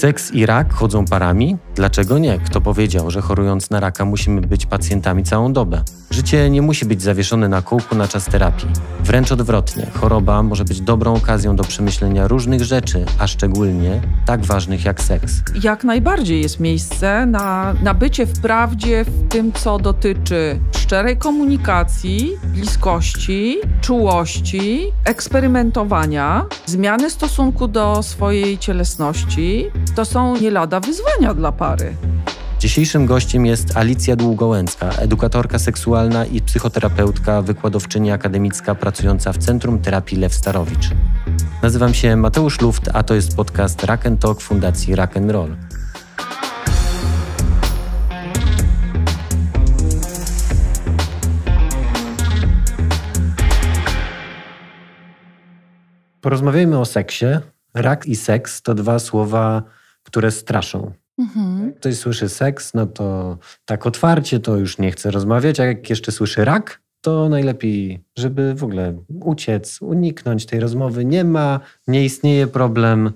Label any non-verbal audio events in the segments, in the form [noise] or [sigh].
seks i rak chodzą parami? Dlaczego nie? Kto powiedział, że chorując na raka musimy być pacjentami całą dobę? Życie nie musi być zawieszone na kółku na czas terapii. Wręcz odwrotnie, choroba może być dobrą okazją do przemyślenia różnych rzeczy, a szczególnie tak ważnych jak seks. Jak najbardziej jest miejsce na, na bycie w prawdzie w tym, co dotyczy szczerej komunikacji, bliskości, czułości, eksperymentowania, zmiany stosunku do swojej cielesności. To są nie lada wyzwania dla par. Dzisiejszym gościem jest Alicja Długołęcka, edukatorka seksualna i psychoterapeutka, wykładowczyni akademicka pracująca w Centrum Terapii Lew Starowicz. Nazywam się Mateusz Luft, a to jest podcast Rack Talk Fundacji Rack Roll. Porozmawiajmy o seksie. Rak i seks to dwa słowa, które straszą. Mhm. Ktoś słyszy seks, no to tak otwarcie to już nie chce rozmawiać, a jak jeszcze słyszy rak, to najlepiej, żeby w ogóle uciec, uniknąć tej rozmowy. Nie ma, nie istnieje problem.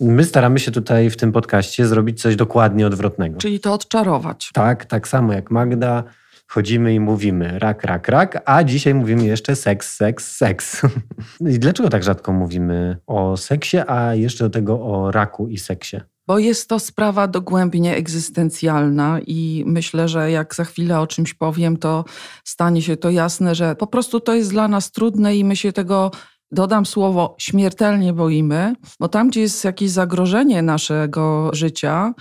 My staramy się tutaj w tym podcaście zrobić coś dokładnie odwrotnego. Czyli to odczarować. Tak, tak samo jak Magda. Chodzimy i mówimy rak, rak, rak, a dzisiaj mówimy jeszcze seks, seks, seks. [laughs] I dlaczego tak rzadko mówimy o seksie, a jeszcze do tego o raku i seksie? Bo jest to sprawa dogłębnie egzystencjalna i myślę, że jak za chwilę o czymś powiem, to stanie się to jasne, że po prostu to jest dla nas trudne i my się tego dodam słowo śmiertelnie boimy, bo tam, gdzie jest jakieś zagrożenie naszego życia,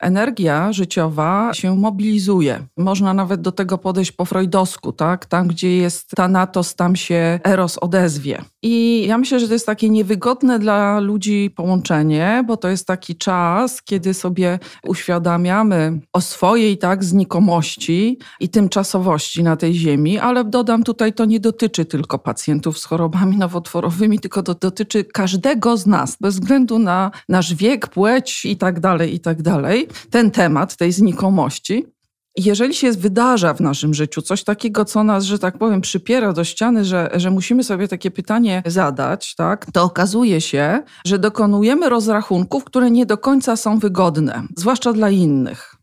energia życiowa się mobilizuje. Można nawet do tego podejść po freudowsku, tak? Tam, gdzie jest Thanatos, tam się Eros odezwie. I ja myślę, że to jest takie niewygodne dla ludzi połączenie, bo to jest taki czas, kiedy sobie uświadamiamy o swojej tak znikomości i tymczasowości na tej ziemi, ale dodam tutaj, to nie dotyczy tylko pacjentów z chorobami nowotworowymi, tylko to dotyczy każdego z nas, bez względu na nasz wiek, płeć i tak dalej, i tak dalej ten temat tej znikomości. Jeżeli się wydarza w naszym życiu coś takiego, co nas, że tak powiem, przypiera do ściany, że, że musimy sobie takie pytanie zadać, tak, to okazuje się, że dokonujemy rozrachunków, które nie do końca są wygodne, zwłaszcza dla innych.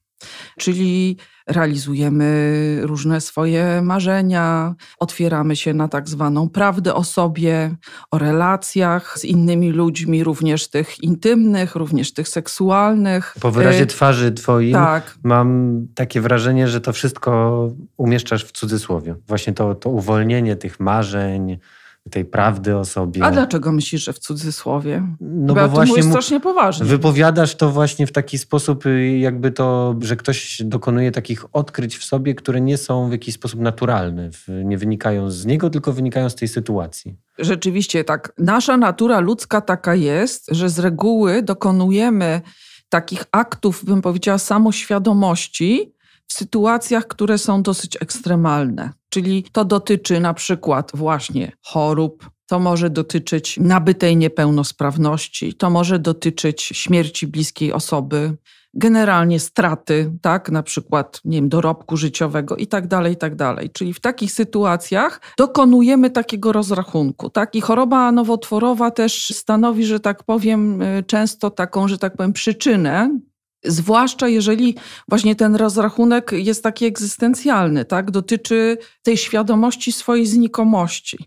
Czyli realizujemy różne swoje marzenia, otwieramy się na tak zwaną prawdę o sobie, o relacjach z innymi ludźmi, również tych intymnych, również tych seksualnych. Po wyrazie y, twarzy twoim tak. mam takie wrażenie, że to wszystko umieszczasz w cudzysłowie. Właśnie to, to uwolnienie tych marzeń, tej prawdy o sobie. A dlaczego myślisz, że w cudzysłowie? No bo, bo właśnie mówisz strasznie poważnie. Wypowiadasz to właśnie w taki sposób, y, jakby to, że ktoś dokonuje takich odkryć w sobie, które nie są w jakiś sposób naturalne, nie wynikają z niego, tylko wynikają z tej sytuacji. Rzeczywiście tak. Nasza natura ludzka taka jest, że z reguły dokonujemy takich aktów, bym powiedziała, samoświadomości w sytuacjach, które są dosyć ekstremalne czyli to dotyczy na przykład właśnie chorób, to może dotyczyć nabytej niepełnosprawności, to może dotyczyć śmierci bliskiej osoby, generalnie straty, tak, na przykład, nie wiem, dorobku życiowego i tak dalej, i tak dalej. Czyli w takich sytuacjach dokonujemy takiego rozrachunku, tak, i choroba nowotworowa też stanowi, że tak powiem, y, często taką, że tak powiem, przyczynę Zwłaszcza jeżeli właśnie ten rozrachunek jest taki egzystencjalny, tak? dotyczy tej świadomości swojej znikomości.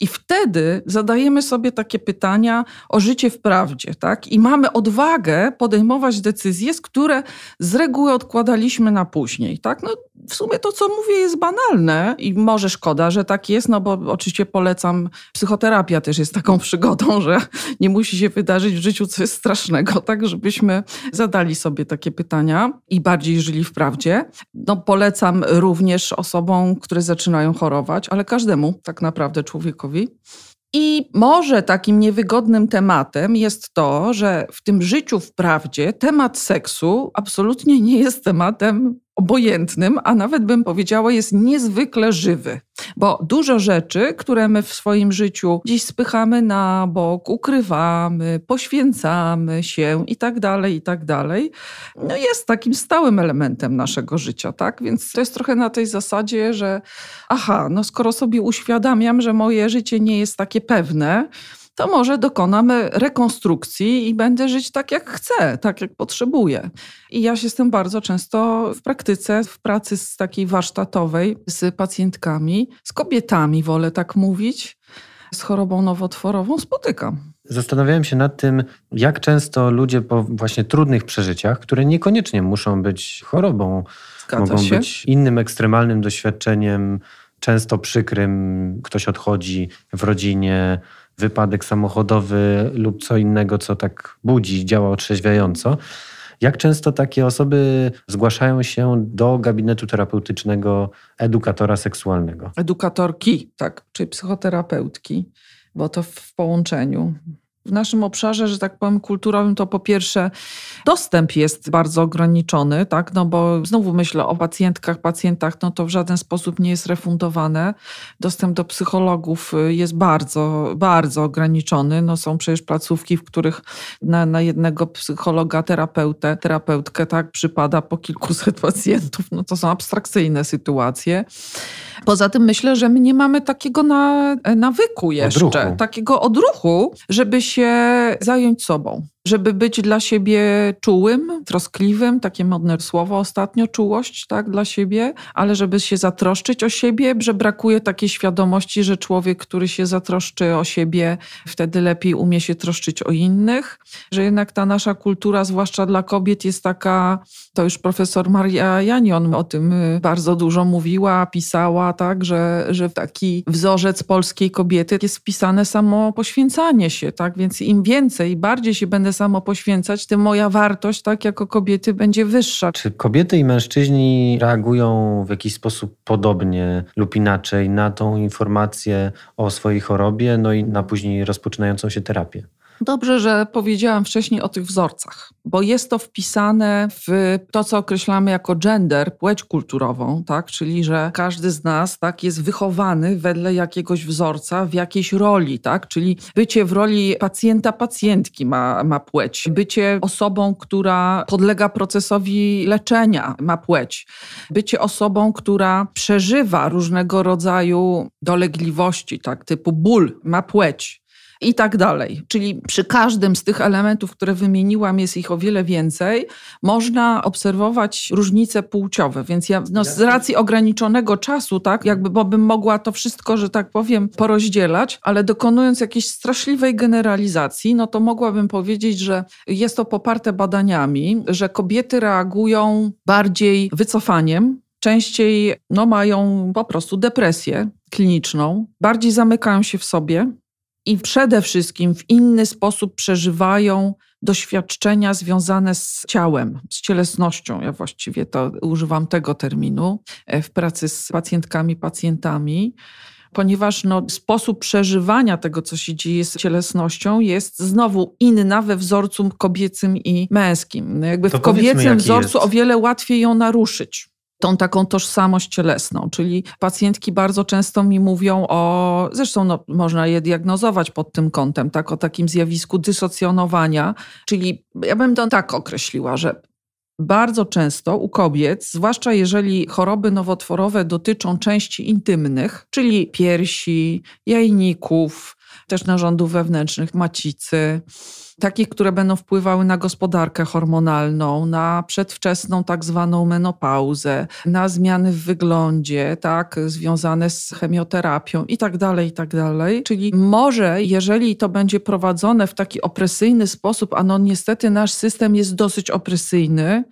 I wtedy zadajemy sobie takie pytania o życie w prawdzie, tak? I mamy odwagę podejmować decyzje, które z reguły odkładaliśmy na później, tak? No, w sumie to, co mówię, jest banalne i może szkoda, że tak jest, no bo oczywiście polecam. Psychoterapia też jest taką [laughs] przygodą, że nie musi się wydarzyć w życiu coś strasznego, tak, żebyśmy zadali sobie takie pytania i bardziej żyli w prawdzie. No, polecam również osobom, które zaczynają chorować, ale każdemu tak naprawdę człowiekowi. I może takim niewygodnym tematem jest to, że w tym życiu w prawdzie temat seksu absolutnie nie jest tematem obojętnym, a nawet bym powiedziała, jest niezwykle żywy. Bo dużo rzeczy, które my w swoim życiu dziś spychamy na bok, ukrywamy, poświęcamy się i tak dalej, i tak dalej, no jest takim stałym elementem naszego życia, tak? Więc to jest trochę na tej zasadzie, że aha, no skoro sobie uświadamiam, że moje życie nie jest takie pewne, to może dokonam rekonstrukcji i będę żyć tak, jak chcę, tak, jak potrzebuję. I ja się z tym bardzo często w praktyce, w pracy z takiej warsztatowej z pacjentkami, z kobietami, wolę tak mówić, z chorobą nowotworową spotykam. Zastanawiałem się nad tym, jak często ludzie po właśnie trudnych przeżyciach, które niekoniecznie muszą być chorobą, Zgadza mogą się. być innym ekstremalnym doświadczeniem, często przykrym, ktoś odchodzi w rodzinie, wypadek samochodowy lub co innego, co tak budzi, działa otrzeźwiająco. Jak często takie osoby zgłaszają się do gabinetu terapeutycznego edukatora seksualnego? Edukatorki, tak, czyli psychoterapeutki, bo to w połączeniu w naszym obszarze, że tak powiem, kulturowym, to po pierwsze dostęp jest bardzo ograniczony, tak? No bo znowu myślę o pacjentkach, pacjentach, no to w żaden sposób nie jest refundowane. Dostęp do psychologów y, jest bardzo, bardzo ograniczony. No są przecież placówki, w których na, na jednego psychologa, terapeutę, terapeutkę, tak, przypada po kilkuset [laughs] pacjentów. No to są abstrakcyjne sytuacje. Poza tym myślę, że my nie mamy takiego na, e, nawyku jeszcze, odruchu. takiego odruchu, żebyś się zająć sobą żeby być dla siebie czułym, troskliwym, takie modne słowo ostatnio, czułość tak, dla siebie, ale żeby się zatroszczyć o siebie, że brakuje takiej świadomości, że człowiek, który się zatroszczy o siebie, wtedy lepiej umie się troszczyć o innych, że jednak ta nasza kultura, zwłaszcza dla kobiet, jest taka, to już profesor Maria Janion o tym y, bardzo dużo mówiła, pisała, tak, że, że taki wzorzec polskiej kobiety jest wpisane samo poświęcanie się, tak, więc im więcej, bardziej się będę samo poświęcać, tym moja wartość, tak, jako kobiety będzie wyższa. Czy kobiety i mężczyźni reagują w jakiś sposób podobnie lub inaczej na tą informację o swojej chorobie, no i na później rozpoczynającą się terapię? Dobrze, że powiedziałam wcześniej o tych wzorcach, bo jest to wpisane w to, co określamy jako gender, płeć kulturową, tak? czyli że każdy z nas tak, jest wychowany wedle jakiegoś wzorca w jakiejś roli, tak? czyli bycie w roli pacjenta, pacjentki ma, ma płeć, bycie osobą, która podlega procesowi leczenia ma płeć, bycie osobą, która przeżywa różnego rodzaju dolegliwości, tak? typu ból ma płeć i tak dalej. Czyli przy każdym z tych elementów, które wymieniłam, jest ich o wiele więcej, można obserwować różnice płciowe. Więc ja no, z racji ograniczonego czasu, tak, jakby bo bym mogła to wszystko, że tak powiem, porozdzielać, ale dokonując jakiejś straszliwej generalizacji, no to mogłabym powiedzieć, że jest to poparte badaniami, że kobiety reagują bardziej wycofaniem, częściej no, mają po prostu depresję kliniczną, bardziej zamykają się w sobie, i przede wszystkim w inny sposób przeżywają doświadczenia związane z ciałem, z cielesnością. Ja właściwie to używam tego terminu e, w pracy z pacjentkami, pacjentami ponieważ no, sposób przeżywania tego, co się dzieje z cielesnością, jest znowu inna we wzorcu kobiecym i męskim. No, jakby to w kobiecym wzorcu jest. o wiele łatwiej ją naruszyć tą taką tożsamość cielesną, czyli pacjentki bardzo często mi mówią o, zresztą no, można je diagnozować pod tym kątem, tak, o takim zjawisku dysocjonowania, czyli ja bym to tak określiła, że bardzo często u kobiet, zwłaszcza jeżeli choroby nowotworowe dotyczą części intymnych, czyli piersi, jajników, też narządów wewnętrznych, macicy, takich, które będą wpływały na gospodarkę hormonalną, na przedwczesną tak zwaną menopauzę, na zmiany w wyglądzie, tak, związane z chemioterapią i tak dalej, i tak dalej. Czyli może, jeżeli to będzie prowadzone w taki opresyjny sposób, a no niestety nasz system jest dosyć opresyjny,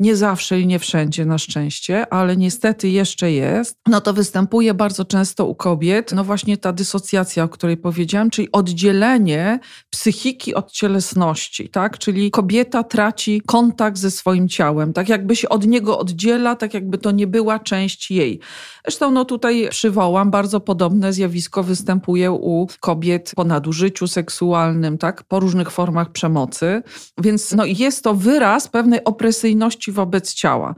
nie zawsze i nie wszędzie na szczęście, ale niestety jeszcze jest, no to występuje bardzo często u kobiet, no właśnie ta dysocjacja, o której powiedziałam, czyli oddzielenie psychiki od ciała cielesności, tak? Czyli kobieta traci kontakt ze swoim ciałem, tak jakby się od niego oddziela, tak jakby to nie była część jej. Zresztą no tutaj przywołam, bardzo podobne zjawisko występuje u kobiet po nadużyciu seksualnym, tak? Po różnych formach przemocy. Więc no jest to wyraz pewnej opresyjności wobec ciała.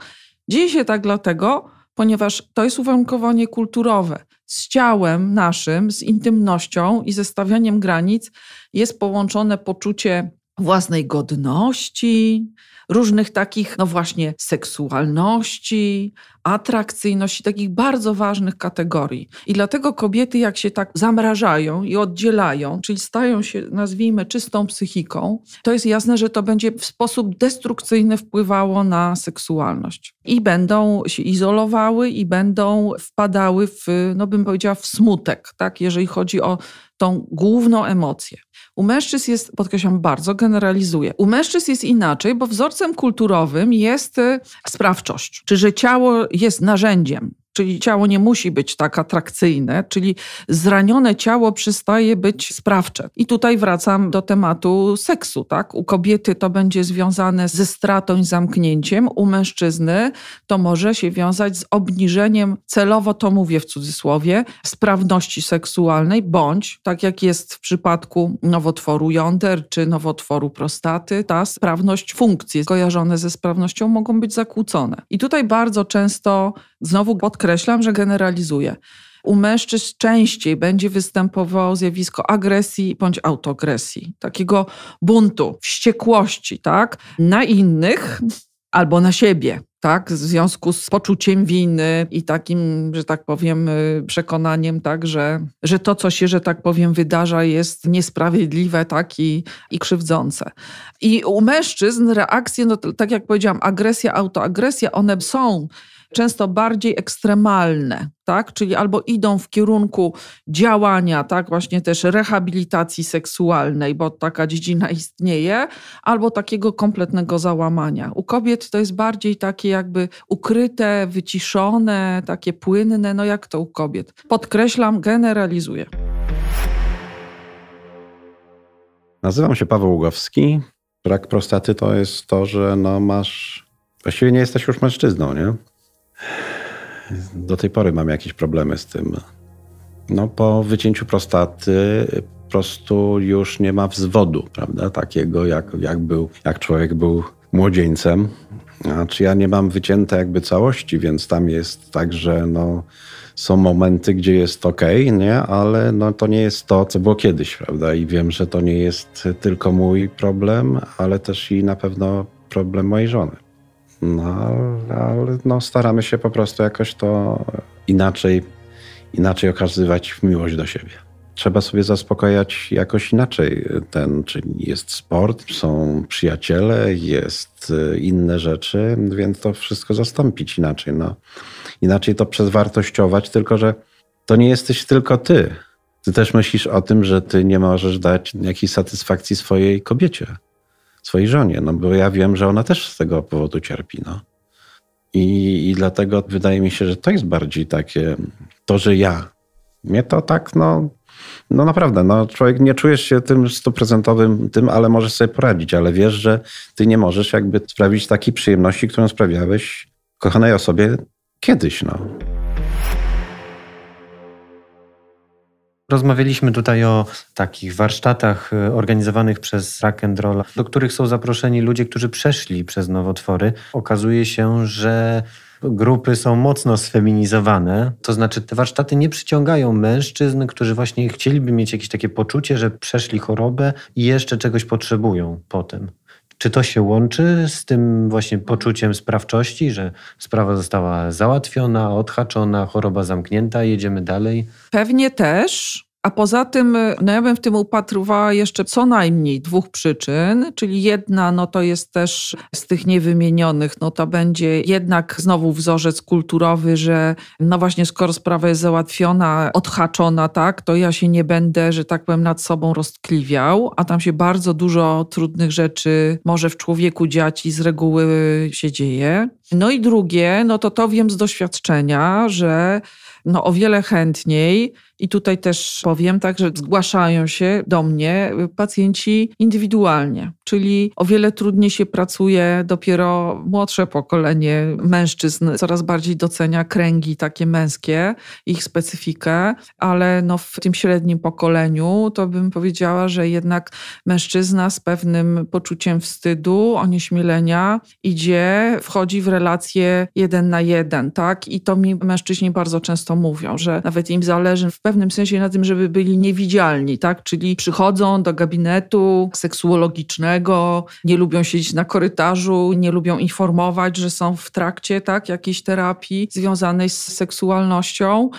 Dzieje się tak dlatego, ponieważ to jest uwarunkowanie kulturowe. Z ciałem naszym, z intymnością i ze stawianiem granic jest połączone poczucie własnej godności, różnych takich, no właśnie, seksualności, atrakcyjności, takich bardzo ważnych kategorii. I dlatego kobiety, jak się tak zamrażają i oddzielają, czyli stają się, nazwijmy, czystą psychiką, to jest jasne, że to będzie w sposób destrukcyjny wpływało na seksualność. I będą się izolowały i będą wpadały w, no bym powiedziała, w smutek, tak, jeżeli chodzi o tą główną emocję. U mężczyzn jest, podkreślam bardzo, generalizuję. U mężczyzn jest inaczej, bo wzorcem kulturowym jest y, sprawczość. Czy że ciało jest narzędziem, czyli ciało nie musi być tak atrakcyjne, czyli zranione ciało przestaje być sprawcze. I tutaj wracam do tematu seksu, tak? U kobiety to będzie związane ze stratą i zamknięciem, u mężczyzny to może się wiązać z obniżeniem, celowo to mówię w cudzysłowie, sprawności seksualnej, bądź, tak jak jest w przypadku nowotworu jąder czy nowotworu prostaty, ta sprawność funkcji kojarzone ze sprawnością mogą być zakłócone. I tutaj bardzo często znowu pod podkreślam, że generalizuję. U mężczyzn częściej będzie występowało zjawisko agresji bądź autogresji, takiego buntu, wściekłości, tak? Na innych albo na siebie, tak? W związku z poczuciem winy i takim, że tak powiem, y, przekonaniem, tak, że, że to, co się, że tak powiem, wydarza, jest niesprawiedliwe, tak, i, i krzywdzące. I u mężczyzn reakcje, no tak jak powiedziałam, agresja, autoagresja, one są często bardziej ekstremalne, tak? Czyli albo idą w kierunku działania, tak, właśnie też rehabilitacji seksualnej, bo taka dziedzina istnieje, albo takiego kompletnego załamania. U kobiet to jest bardziej takie jakby ukryte, wyciszone, takie płynne, no jak to u kobiet. Podkreślam, generalizuję. Nazywam się Paweł Ługowski. Brak prostaty to jest to, że no masz. Właściwie nie jesteś już mężczyzną, nie? Do tej pory mam jakieś problemy z tym. No, po wycięciu prostaty po prostu już nie ma wzwodu, prawda? Takiego, jak, jak, był, jak człowiek był młodzieńcem. Znaczy ja nie mam wycięte jakby całości, więc tam jest tak, że no, są momenty, gdzie jest ok, nie? ale no, to nie jest to, co było kiedyś, prawda? I wiem, że to nie jest tylko mój problem, ale też i na pewno problem mojej żony. No, ale no, staramy się po prostu jakoś to inaczej, inaczej okazywać miłość do siebie. Trzeba sobie zaspokajać jakoś inaczej ten, czyli jest sport, są przyjaciele, jest y, inne rzeczy, więc to wszystko zastąpić inaczej. No. Inaczej to przezwartościować, tylko że to nie jesteś tylko ty. Ty też myślisz o tym, że ty nie możesz dać jakiejś satysfakcji swojej kobiecie swojej żonie, no bo ja wiem, że ona też z tego powodu cierpi. No. I, I dlatego wydaje mi się, że to jest bardziej takie, to, że ja. Mnie to tak, no, no naprawdę, no, człowiek nie czujesz się tym stuprocentowym tym, ale możesz sobie poradzić, ale wiesz, że ty nie możesz jakby sprawić takiej przyjemności, którą sprawiałeś kochanej osobie kiedyś, no. Rozmawialiśmy tutaj o takich warsztatach y, organizowanych przez Rack and Roll, do których są zaproszeni ludzie, którzy przeszli przez nowotwory. Okazuje się, że grupy są mocno sfeminizowane, to znaczy te warsztaty nie przyciągają mężczyzn, którzy właśnie chcieliby mieć jakieś takie poczucie, że przeszli chorobę i jeszcze czegoś potrzebują potem. Czy to się łączy z tym właśnie poczuciem sprawczości, że sprawa została załatwiona, odhaczona, choroba zamknięta, jedziemy dalej? Pewnie też. A poza tym, no ja bym w tym upatrywała jeszcze co najmniej dwóch przyczyn, czyli jedna, no to jest też z tych niewymienionych, no to będzie jednak znowu wzorzec kulturowy, że no właśnie skoro sprawa jest załatwiona, odhaczona, tak, to ja się nie będę, że tak powiem, nad sobą roztkliwiał, a tam się bardzo dużo trudnych rzeczy może w człowieku dziać i z reguły się dzieje. No i drugie, no to to wiem z doświadczenia, że no o wiele chętniej i tutaj też powiem tak, że zgłaszają się do mnie y, pacjenci indywidualnie, czyli o wiele trudniej się pracuje dopiero młodsze pokolenie mężczyzn, coraz bardziej docenia kręgi takie męskie, ich specyfikę, ale no w tym średnim pokoleniu to bym powiedziała, że jednak mężczyzna z pewnym poczuciem wstydu, onieśmielenia idzie, wchodzi w relacje jeden na jeden, tak? I to mi mężczyźni bardzo często mówią, że nawet im zależy w pewnym pewnym sensie na tym, żeby byli niewidzialni, tak? Czyli przychodzą do gabinetu seksuologicznego, nie lubią siedzieć na korytarzu, nie lubią informować, że są w trakcie, tak? Jakiejś terapii związanej z seksualnością.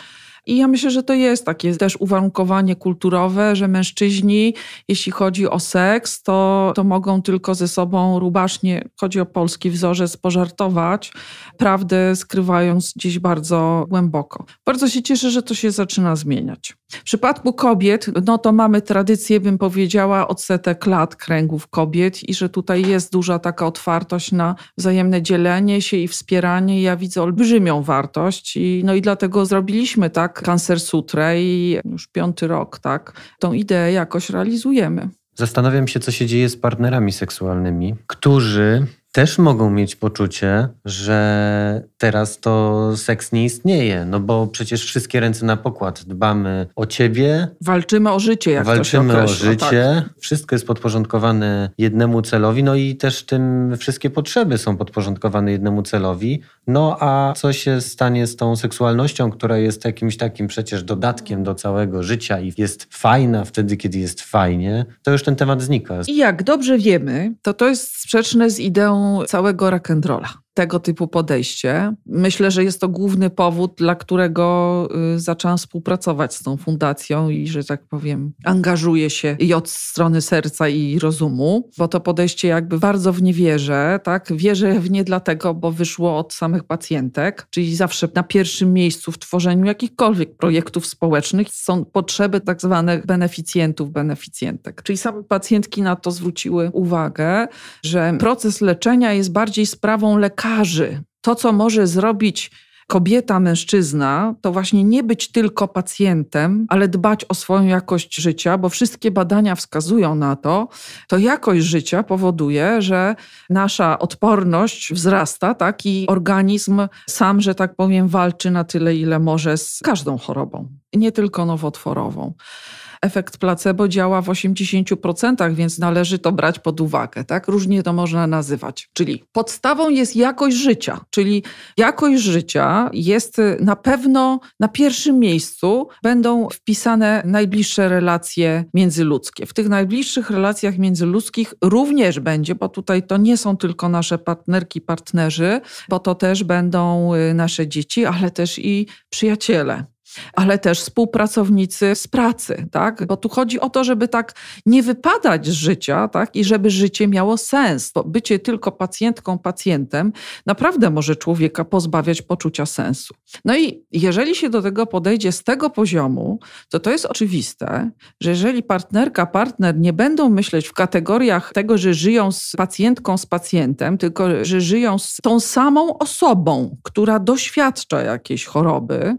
I ja myślę, że to jest takie też uwarunkowanie kulturowe, że mężczyźni, jeśli chodzi o seks, to, to mogą tylko ze sobą rubasznie, chodzi o polski wzorzec, pożartować, prawdę skrywając gdzieś bardzo głęboko. Bardzo się cieszę, że to się zaczyna zmieniać. W przypadku kobiet, no to mamy tradycję, bym powiedziała, odsetek lat kręgów kobiet i że tutaj jest duża taka otwartość na wzajemne dzielenie się i wspieranie. Ja widzę olbrzymią wartość i, no i dlatego zrobiliśmy tak, tak, Sutra i już piąty rok, tak, tą ideę jakoś realizujemy. Zastanawiam się, co się dzieje z partnerami seksualnymi, którzy też mogą mieć poczucie, że teraz to seks nie istnieje, no bo przecież wszystkie ręce na pokład. Dbamy o ciebie. Walczymy o życie, jak Walczymy to się o życie. Tak. Wszystko jest podporządkowane jednemu celowi, no i też tym wszystkie potrzeby są podporządkowane jednemu celowi. No a co się stanie z tą seksualnością, która jest jakimś takim przecież dodatkiem do całego życia i jest fajna wtedy, kiedy jest fajnie, to już ten temat znika. I jak dobrze wiemy, to to jest sprzeczne z ideą całego rock'n'rolla tego typu podejście. Myślę, że jest to główny powód, dla którego y, zaczęłam współpracować z tą fundacją i, że tak powiem, angażuję się i od strony serca i rozumu, bo to podejście jakby bardzo w nie wierzę, tak? Wierzę w nie dlatego, bo wyszło od samych pacjentek, czyli zawsze na pierwszym miejscu w tworzeniu jakichkolwiek projektów społecznych są potrzeby tak zwanych beneficjentów, beneficjentek. Czyli same pacjentki na to zwróciły uwagę, że proces leczenia jest bardziej sprawą lekarza, lekarzy. To, co może zrobić kobieta, mężczyzna, to właśnie nie być tylko pacjentem, ale dbać o swoją jakość życia, bo wszystkie badania wskazują na to, to jakość życia powoduje, że nasza odporność wzrasta, tak, i organizm sam, że tak powiem, walczy na tyle, ile może z każdą chorobą, nie tylko nowotworową efekt placebo działa w 80%, więc należy to brać pod uwagę. Tak? Różnie to można nazywać. Czyli podstawą jest jakość życia, czyli jakość życia jest y, na pewno na pierwszym miejscu będą wpisane najbliższe relacje międzyludzkie. W tych najbliższych relacjach międzyludzkich również będzie, bo tutaj to nie są tylko nasze partnerki, partnerzy, bo to też będą y, nasze dzieci, ale też i przyjaciele ale też współpracownicy z pracy, tak? Bo tu chodzi o to, żeby tak nie wypadać z życia, tak? I żeby życie miało sens. Bo bycie tylko pacjentką, pacjentem naprawdę może człowieka pozbawiać poczucia sensu. No i jeżeli się do tego podejdzie z tego poziomu, to to jest oczywiste, że jeżeli partnerka, partner nie będą myśleć w kategoriach tego, że żyją z pacjentką, z pacjentem, tylko że żyją z tą samą osobą, która doświadcza jakiejś choroby,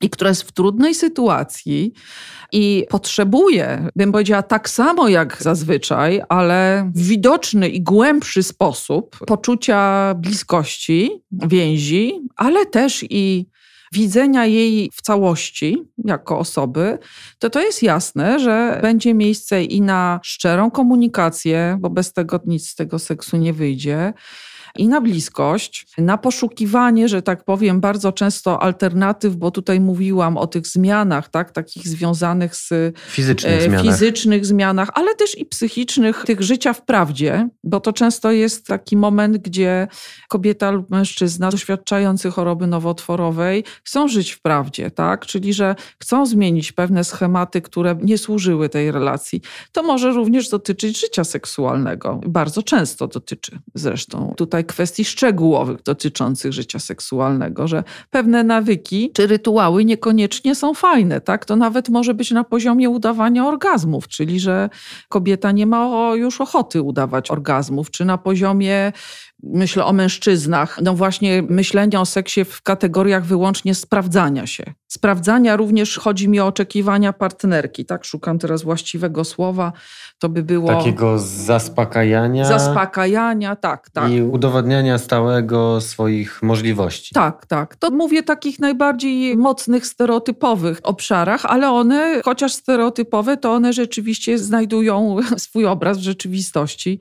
i która jest w trudnej sytuacji i potrzebuje, bym powiedziała, tak samo jak zazwyczaj, ale w widoczny i głębszy sposób poczucia bliskości, więzi, ale też i widzenia jej w całości jako osoby, to to jest jasne, że będzie miejsce i na szczerą komunikację, bo bez tego nic z tego seksu nie wyjdzie, i na bliskość, na poszukiwanie, że tak powiem, bardzo często alternatyw, bo tutaj mówiłam o tych zmianach, tak, takich związanych z fizycznych, e, zmianach. fizycznych zmianach, ale też i psychicznych, tych życia w prawdzie, bo to często jest taki moment, gdzie kobieta lub mężczyzna doświadczający choroby nowotworowej chcą żyć w prawdzie, tak, czyli że chcą zmienić pewne schematy, które nie służyły tej relacji. To może również dotyczyć życia seksualnego. Bardzo często dotyczy zresztą. Tutaj tutaj kwestii szczegółowych dotyczących życia seksualnego, że pewne nawyki czy rytuały niekoniecznie są fajne, tak? To nawet może być na poziomie udawania orgazmów, czyli że kobieta nie ma już ochoty udawać orgazmów, czy na poziomie myślę o mężczyznach, no właśnie myślenie o seksie w kategoriach wyłącznie sprawdzania się. Sprawdzania również chodzi mi o oczekiwania partnerki, tak? Szukam teraz właściwego słowa, to by było... Takiego zaspokajania. Zaspokajania, tak, tak. I udowadniania stałego swoich możliwości. Tak, tak. To mówię takich najbardziej mocnych, stereotypowych obszarach, ale one, chociaż stereotypowe, to one rzeczywiście znajdują [laughs] swój obraz w rzeczywistości.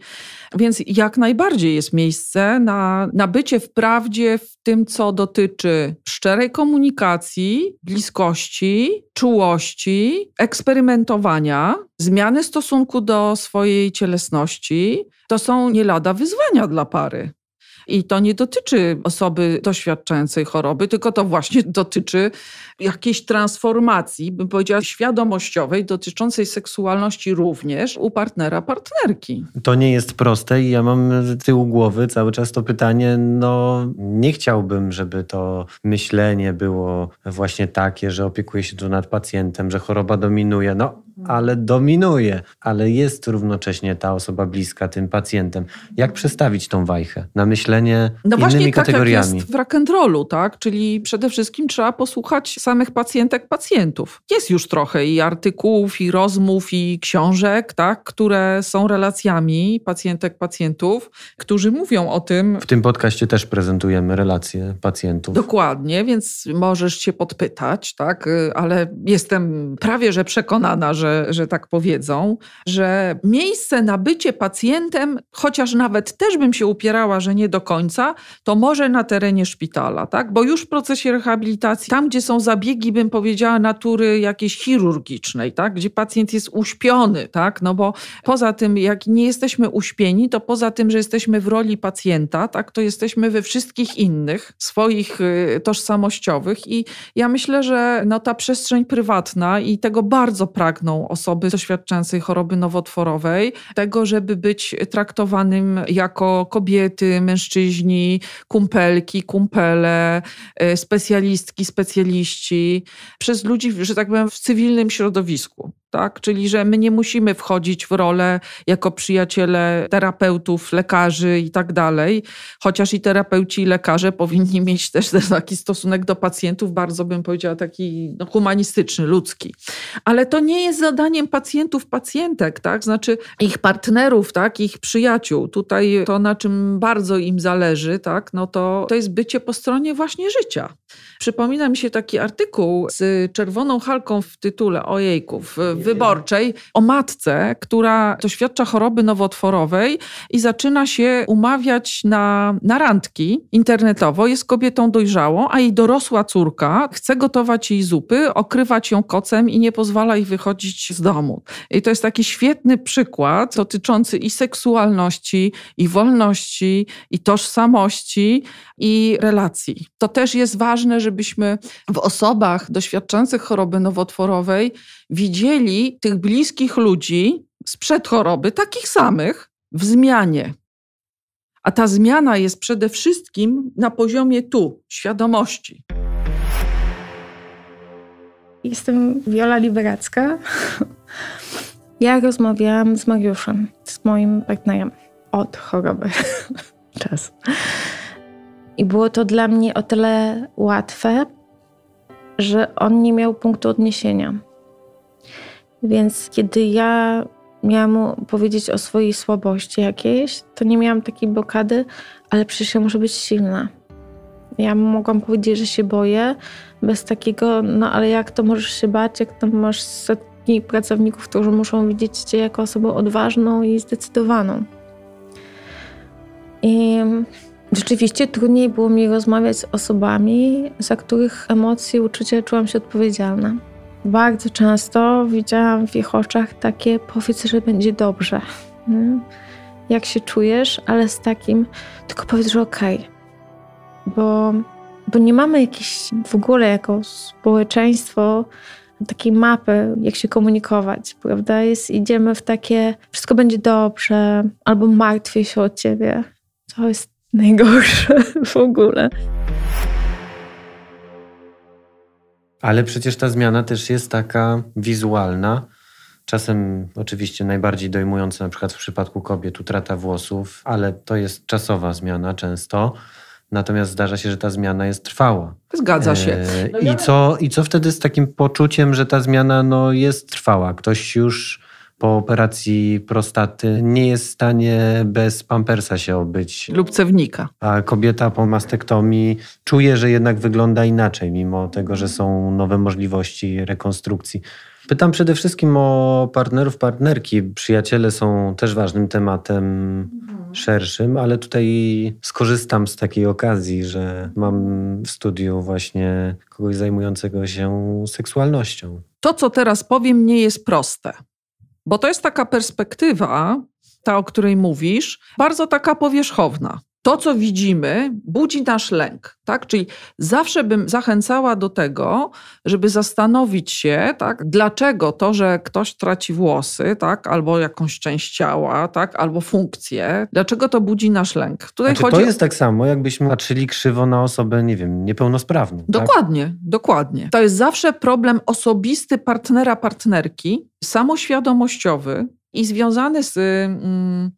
Więc jak najbardziej jest miejsce miejsce na, nabycie wprawdzie w tym, co dotyczy szczerej komunikacji, bliskości, czułości, eksperymentowania, zmiany stosunku do swojej cielesności. To są nie lada wyzwania dla pary. I to nie dotyczy osoby doświadczającej choroby, tylko to właśnie dotyczy jakiejś transformacji, bym powiedziała, świadomościowej, dotyczącej seksualności również u partnera, partnerki. To nie jest proste i ja mam z tyłu głowy cały czas to pytanie, no nie chciałbym, żeby to myślenie było właśnie takie, że opiekuje się tu nad pacjentem, że choroba dominuje. No Mhm. ale dominuje, ale jest równocześnie ta osoba bliska tym pacjentem. Jak przestawić tą wajchę na myślenie no innymi właśnie kategoriami? Tak jak jest w rock'n'rollu, tak? Czyli przede wszystkim trzeba posłuchać samych pacjentek, pacjentów. Jest już trochę i artykułów, i rozmów, i książek, tak? Które są relacjami pacjentek, pacjentów, którzy mówią o tym. W tym podcaście też prezentujemy relacje pacjentów. Dokładnie, więc możesz się podpytać, tak? Y, ale jestem prawie że przekonana, że że, że tak powiedzą, że miejsce na bycie pacjentem, chociaż nawet też bym się upierała, że nie do końca, to może na terenie szpitala, tak? Bo już w procesie rehabilitacji, tam gdzie są zabiegi, bym powiedziała, natury jakiejś chirurgicznej, tak? Gdzie pacjent jest uśpiony, tak? No bo poza tym, jak nie jesteśmy uśpieni, to poza tym, że jesteśmy w roli pacjenta, tak? To jesteśmy we wszystkich innych, swoich y, tożsamościowych i ja myślę, że no ta przestrzeń prywatna i tego bardzo pragną osoby doświadczającej choroby nowotworowej, tego, żeby być traktowanym jako kobiety, mężczyźni, kumpelki, kumpele, e, specjalistki, specjaliści, przez ludzi, że tak powiem, w cywilnym środowisku. Tak? Czyli, że my nie musimy wchodzić w rolę jako przyjaciele terapeutów, lekarzy i tak dalej, chociaż i terapeuci i lekarze powinni mieć też [laughs] taki stosunek do pacjentów, bardzo bym powiedziała taki no, humanistyczny, ludzki. Ale to nie jest zadaniem pacjentów, pacjentek, tak? znaczy ich partnerów, tak? ich przyjaciół. Tutaj to, na czym bardzo im zależy, tak? no to, to jest bycie po stronie właśnie życia. Przypomina mi się taki artykuł z czerwoną halką w tytule, ojejku, Eee, wyborczej o matce, która doświadcza choroby nowotworowej i zaczyna się umawiać na, na randki internetowo. Jest kobietą dojrzałą, a jej dorosła córka chce gotować jej zupy, okrywać ją kocem i nie pozwala jej wychodzić z domu. I to jest taki świetny przykład dotyczący i seksualności, i wolności, i tożsamości, i relacji. To też jest ważne, żebyśmy w osobach doświadczających choroby nowotworowej widzieli tych bliskich ludzi sprzed choroby, takich samych, w zmianie. A ta zmiana jest przede wszystkim na poziomie tu, świadomości. Jestem Wiola Liberacka. [laughs] Ja rozmawiałam z Mariuszem, z moim partnerem, od choroby. [laughs] Czas. I było to dla mnie o tyle łatwe, że on nie miał punktu odniesienia. Więc kiedy ja miałam mu powiedzieć o swojej słabości jakiejś, to nie miałam takiej blokady, ale przecież ja muszę być silna. Ja mogłam powiedzieć, że się boję, bez takiego, no ale jak to możesz się bać, jak to masz setki pracowników, którzy muszą widzieć cię jako osobę odważną i zdecydowaną. I rzeczywiście trudniej było mi rozmawiać z osobami, za których emocje, uczucia czułam się odpowiedzialna bardzo często widziałam w ich oczach takie powiedz, że będzie dobrze. Nie? Jak się czujesz, ale z takim tylko powiedz, że okej. Okay. Bo, bo nie mamy jakiejś w ogóle jako społeczeństwo takiej mapy, jak się komunikować, prawda? Jest, idziemy w takie wszystko będzie dobrze, albo martwię się o ciebie. To jest najgorsze [laughs] w ogóle. Ale przecież ta zmiana też jest taka wizualna. Czasem oczywiście najbardziej dojmująca, na przykład w przypadku kobiet, utrata włosów, ale to jest czasowa zmiana często. Natomiast zdarza się, że ta zmiana jest trwała. Zgadza się. E, no I, co, I co wtedy z takim poczuciem, że ta zmiana no, jest trwała? Ktoś już po operacji prostaty nie jest w stanie bez pampersa się obyć. Lub cewnika. A kobieta po mastektomii czuje, że jednak wygląda inaczej, mimo tego, że są nowe możliwości rekonstrukcji. Pytam przede wszystkim o partnerów, partnerki. Przyjaciele są też ważnym tematem mhm. szerszym, ale tutaj skorzystam z takiej okazji, że mam w studiu właśnie kogoś zajmującego się seksualnością. To, co teraz powiem, nie jest proste. Bo to jest taka perspektywa, ta o której mówisz, bardzo taka powierzchowna to, co widzimy, budzi nasz lęk. Tak? Czyli zawsze bym zachęcała do tego, żeby zastanowić się, tak, dlaczego to, że ktoś traci włosy, tak, albo jakąś część ciała, tak, albo funkcję, dlaczego to budzi nasz lęk. Tutaj znaczy, chodzi... To jest tak samo, jakbyśmy patrzyli krzywo na osobę, nie wiem, niepełnosprawną. Tak? Dokładnie, tak? dokładnie. To jest zawsze problem osobisty partnera, partnerki, samoświadomościowy i związany z. Yy,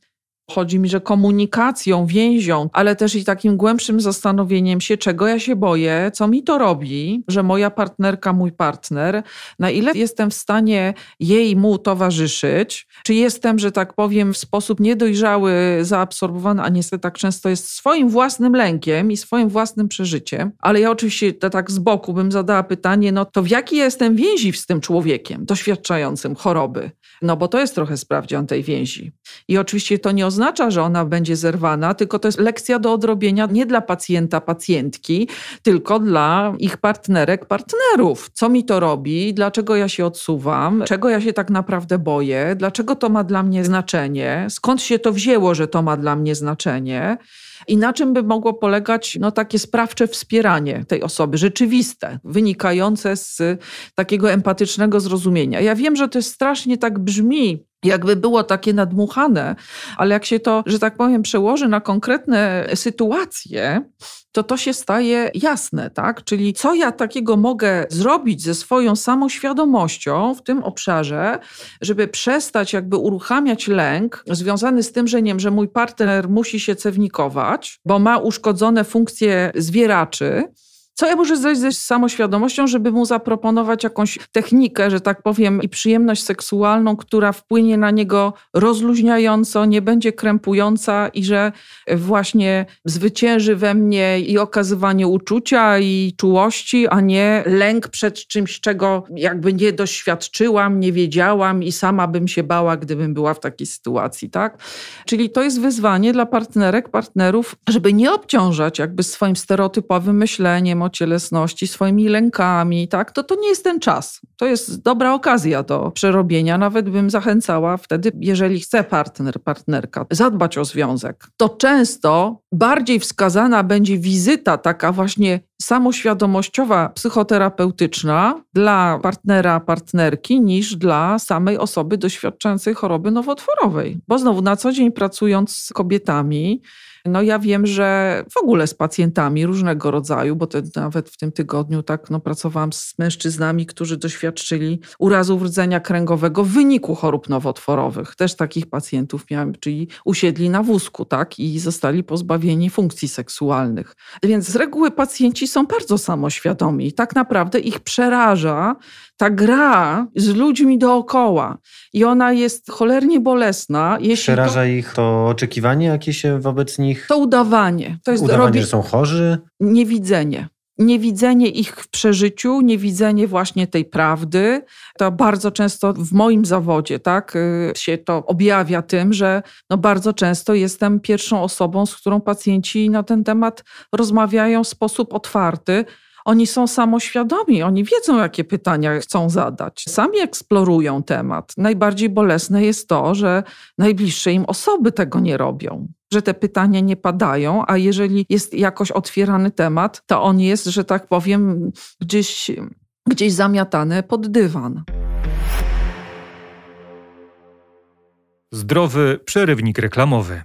Chodzi mi, że komunikacją, więzią, ale też i takim głębszym zastanowieniem się, czego ja się boję, co mi to robi, że moja partnerka, mój partner, na ile jestem w stanie jej, mu towarzyszyć, czy jestem, że tak powiem, w sposób niedojrzały zaabsorbowany, a niestety tak często jest swoim własnym lękiem i swoim własnym przeżyciem. Ale ja oczywiście tak z boku bym zadała pytanie, no to w jaki jestem więzi z tym człowiekiem doświadczającym choroby? No bo to jest trochę sprawdzian tej więzi. I oczywiście to nie oznacza, oznacza, że ona będzie zerwana, tylko to jest lekcja do odrobienia nie dla pacjenta, pacjentki, tylko dla ich partnerek, partnerów. Co mi to robi, dlaczego ja się odsuwam, czego ja się tak naprawdę boję, dlaczego to ma dla mnie znaczenie, skąd się to wzięło, że to ma dla mnie znaczenie. I na czym by mogło polegać no, takie sprawcze wspieranie tej osoby, rzeczywiste, wynikające z takiego empatycznego zrozumienia. Ja wiem, że to jest strasznie tak brzmi, jakby było takie nadmuchane, ale jak się to, że tak powiem, przełoży na konkretne sytuacje, to to się staje jasne, tak? Czyli co ja takiego mogę zrobić ze swoją samoświadomością w tym obszarze, żeby przestać jakby uruchamiać lęk związany z tym, że nie wiem, że mój partner musi się cewnikować, bo ma uszkodzone funkcje zwieraczy, co ja muszę zrobić ze samoświadomością, żeby mu zaproponować jakąś technikę, że tak powiem, i przyjemność seksualną, która wpłynie na niego rozluźniająco, nie będzie krępująca i że właśnie zwycięży we mnie i okazywanie uczucia i czułości, a nie lęk przed czymś, czego jakby nie doświadczyłam, nie wiedziałam i sama bym się bała, gdybym była w takiej sytuacji, tak? Czyli to jest wyzwanie dla partnerek, partnerów, żeby nie obciążać jakby swoim stereotypowym myśleniem, o cielesności, swoimi lękami, tak, to to nie jest ten czas. To jest dobra okazja do przerobienia. Nawet bym zachęcała wtedy, jeżeli chce partner, partnerka, zadbać o związek. To często bardziej wskazana będzie wizyta taka właśnie samoświadomościowa, psychoterapeutyczna dla partnera, partnerki niż dla samej osoby doświadczającej choroby nowotworowej. Bo znowu na co dzień pracując z kobietami, no ja wiem, że w ogóle z pacjentami różnego rodzaju, bo te, nawet w tym tygodniu tak no, pracowałam z mężczyznami, którzy doświadczyli urazów rdzenia kręgowego w wyniku chorób nowotworowych. Też takich pacjentów miałam, czyli usiedli na wózku tak, i zostali pozbawieni funkcji seksualnych. Więc z reguły pacjenci są bardzo samoświadomi i tak naprawdę ich przeraża ta gra z ludźmi dookoła i ona jest cholernie bolesna. Jeśli Przeraża to, ich to oczekiwanie, jakie się wobec nich... To udawanie. To jest udawanie, robi... że są chorzy? Niewidzenie niewidzenie ich w przeżyciu, niewidzenie właśnie tej prawdy. To bardzo często w moim zawodzie tak, y, się to objawia tym, że no bardzo często jestem pierwszą osobą, z którą pacjenci na ten temat rozmawiają w sposób otwarty oni są samoświadomi, oni wiedzą, jakie pytania chcą zadać, sami eksplorują temat. Najbardziej bolesne jest to, że najbliższe im osoby tego nie robią. Że te pytania nie padają, a jeżeli jest jakoś otwierany temat, to on jest, że tak powiem, gdzieś, gdzieś zamiatany pod dywan. Zdrowy przerywnik reklamowy.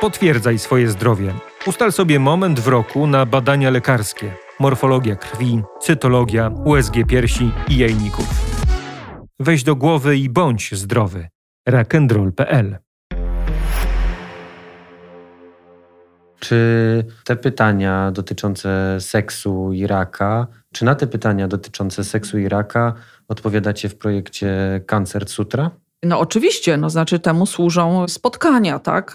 Potwierdzaj swoje zdrowie. Ustal sobie moment w roku na badania lekarskie: morfologia krwi, cytologia, USG piersi i jajników. Weź do głowy i bądź zdrowy. Rakendrol.pl. Czy te pytania dotyczące seksu i raka, czy na te pytania dotyczące seksu i raka odpowiadacie w projekcie Cancer Sutra? No oczywiście, no znaczy temu służą spotkania, tak?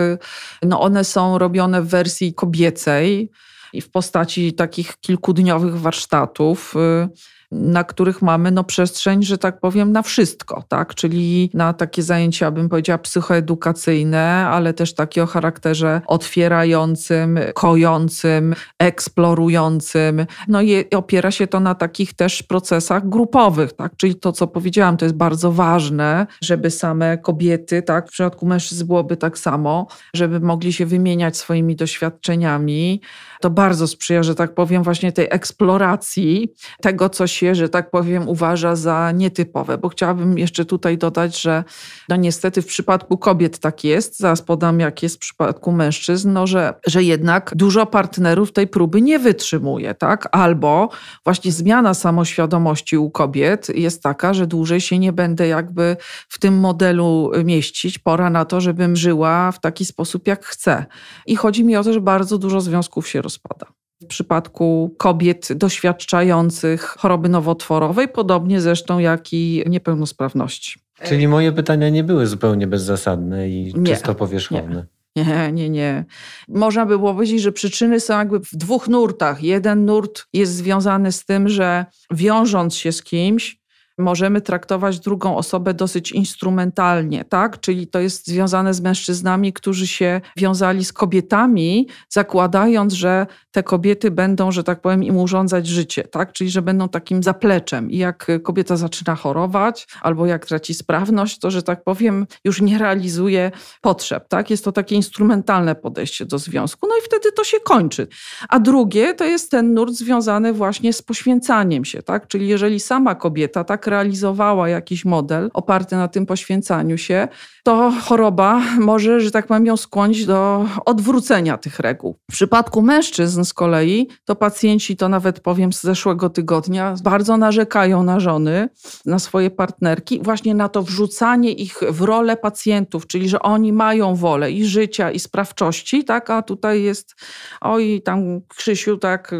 No one są robione w wersji kobiecej, i w postaci takich kilkudniowych warsztatów y, na których mamy no, przestrzeń, że tak powiem, na wszystko, tak? Czyli na takie zajęcia, bym powiedziała, psychoedukacyjne, ale też takie o charakterze otwierającym, kojącym, eksplorującym. No i opiera się to na takich też procesach grupowych, tak? Czyli to, co powiedziałam, to jest bardzo ważne, żeby same kobiety, tak? W przypadku mężczyzn byłoby tak samo, żeby mogli się wymieniać swoimi doświadczeniami, to bardzo sprzyja, że tak powiem, właśnie tej eksploracji tego, co się, że tak powiem, uważa za nietypowe. Bo chciałabym jeszcze tutaj dodać, że no niestety w przypadku kobiet tak jest, zaraz podam jak jest w przypadku mężczyzn, no że, że jednak dużo partnerów tej próby nie wytrzymuje, tak? Albo właśnie zmiana samoświadomości u kobiet jest taka, że dłużej się nie będę jakby w tym modelu mieścić. Pora na to, żebym żyła w taki sposób, jak chcę. I chodzi mi o to, że bardzo dużo związków się rozpada. W przypadku kobiet doświadczających choroby nowotworowej, podobnie zresztą jak i niepełnosprawności. Czyli e, moje pytania nie były zupełnie bezzasadne i nie, czysto powierzchowne. Nie. Nie, nie, nie. Można by było powiedzieć, że przyczyny są jakby w dwóch nurtach. Jeden nurt jest związany z tym, że wiążąc się z kimś, możemy traktować drugą osobę dosyć instrumentalnie, tak? Czyli to jest związane z mężczyznami, którzy się wiązali z kobietami, zakładając, że te kobiety będą, że tak powiem, im urządzać życie, tak? Czyli że będą takim zapleczem. I jak kobieta zaczyna chorować albo jak traci sprawność, to, że tak powiem, już nie realizuje potrzeb, tak? Jest to takie instrumentalne podejście do związku. No i wtedy to się kończy. A drugie to jest ten nurt związany właśnie z poświęcaniem się, tak? Czyli jeżeli sama kobieta tak realizowała jakiś model oparty na tym poświęcaniu się, to choroba może, że tak powiem, ją skłonić do odwrócenia tych reguł. W przypadku mężczyzn z kolei, to pacjenci, to nawet powiem z zeszłego tygodnia, bardzo narzekają na żony, na swoje partnerki, właśnie na to wrzucanie ich w rolę pacjentów, czyli że oni mają wolę i życia, i sprawczości, tak? A tutaj jest, oj, tam Krzysiu, tak,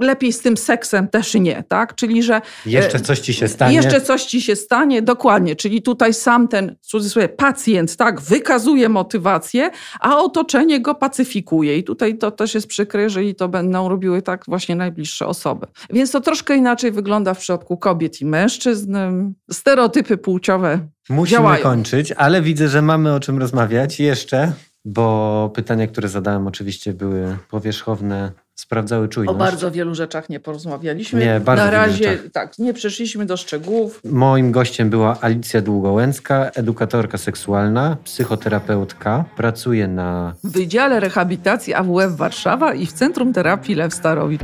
lepiej z tym seksem też nie, tak? Czyli, że. Jeszcze e, coś ci się stanie, jeszcze coś ci się stanie, dokładnie, czyli tutaj sam ten, w cudzysłowie, pacjent, tak, wykazuje motywację, a otoczenie go pacyfikuje i tutaj to też jest przykre, jeżeli to będą robiły tak właśnie najbliższe osoby. Więc to troszkę inaczej wygląda w przypadku kobiet i mężczyzn. Stereotypy płciowe Musimy działają. kończyć, ale widzę, że mamy o czym rozmawiać jeszcze, bo pytania, które zadałem oczywiście były powierzchowne, sprawdzały czujność. O bardzo wielu rzeczach nie porozmawialiśmy. Nie, bardzo Na razie tak, nie przeszliśmy do szczegółów. Moim gościem była Alicja Długołęcka, edukatorka seksualna, psychoterapeutka. Pracuje na Wydziale Rehabilitacji AWF Warszawa i w Centrum Terapii Lew Starowicz.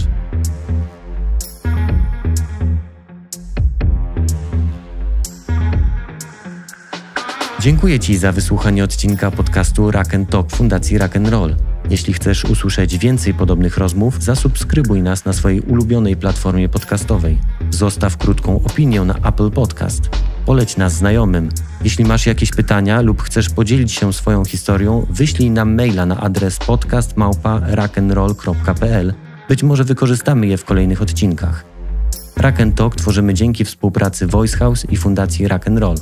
Dziękuję Ci za wysłuchanie odcinka podcastu Rack Talk Fundacji Rock Roll. Jeśli chcesz usłyszeć więcej podobnych rozmów, zasubskrybuj nas na swojej ulubionej platformie podcastowej. Zostaw krótką opinię na Apple Podcast. Poleć nas znajomym. Jeśli masz jakieś pytania lub chcesz podzielić się swoją historią, wyślij nam maila na adres podcastmałpa.rock'n'roll.pl. Być może wykorzystamy je w kolejnych odcinkach. Rack Talk tworzymy dzięki współpracy Voice House i Fundacji Rock Roll.